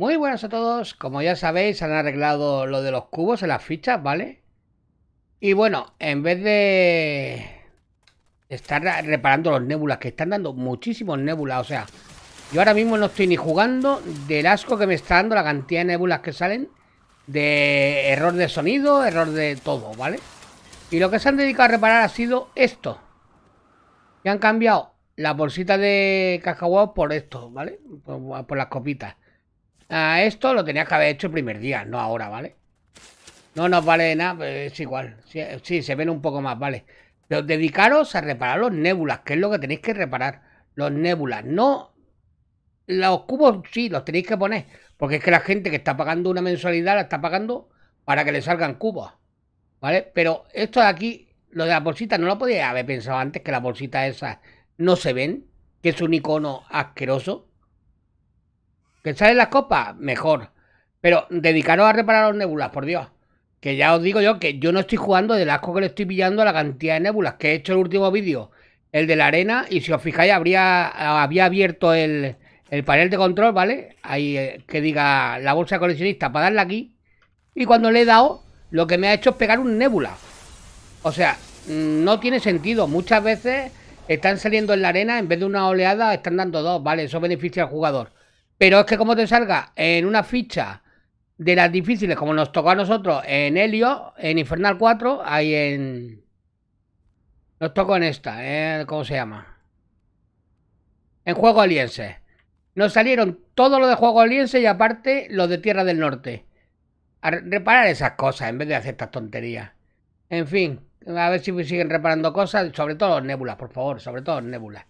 Muy buenas a todos, como ya sabéis han arreglado lo de los cubos en las fichas, ¿vale? Y bueno, en vez de estar reparando los nébulas, que están dando muchísimos nébulas, o sea, yo ahora mismo no estoy ni jugando del asco que me está dando la cantidad de nébulas que salen, de error de sonido, error de todo, ¿vale? Y lo que se han dedicado a reparar ha sido esto. Que han cambiado la bolsita de cacahuas por esto, ¿vale? por las copitas esto lo tenías que haber hecho el primer día, no ahora, ¿vale? No nos vale nada, pues es igual. Sí, se ven un poco más, ¿vale? Pero dedicaros a reparar los nébulas, que es lo que tenéis que reparar. Los nébulas, no... Los cubos sí, los tenéis que poner. Porque es que la gente que está pagando una mensualidad la está pagando para que le salgan cubos. ¿Vale? Pero esto de aquí, lo de la bolsita, no lo podía haber pensado antes, que las bolsitas esas no se ven, que es un icono asqueroso. ¿Que salen las copas? Mejor. Pero dedicaros a reparar los nebulas, por Dios. Que ya os digo yo que yo no estoy jugando del asco que le estoy pillando a la cantidad de nebulas que he hecho el último vídeo, el de la arena, y si os fijáis, habría, había abierto el, panel de control, ¿vale? Ahí eh, que diga la bolsa coleccionista para darle aquí. Y cuando le he dado, lo que me ha hecho es pegar un nébula. O sea, mm, no tiene sentido. Muchas veces están saliendo en la arena, en vez de una oleada, están dando dos, ¿vale? Eso beneficia al jugador. Pero es que como te salga en una ficha de las difíciles, como nos tocó a nosotros en Helio, en Infernal 4, ahí en... Nos tocó en esta, ¿cómo se llama? En Juego Aliense. Nos salieron todo lo de Juego Aliense y aparte lo de Tierra del Norte. A reparar esas cosas en vez de hacer estas tonterías. En fin, a ver si siguen reparando cosas, sobre todo Nebulas, por favor, sobre todo Nebulas.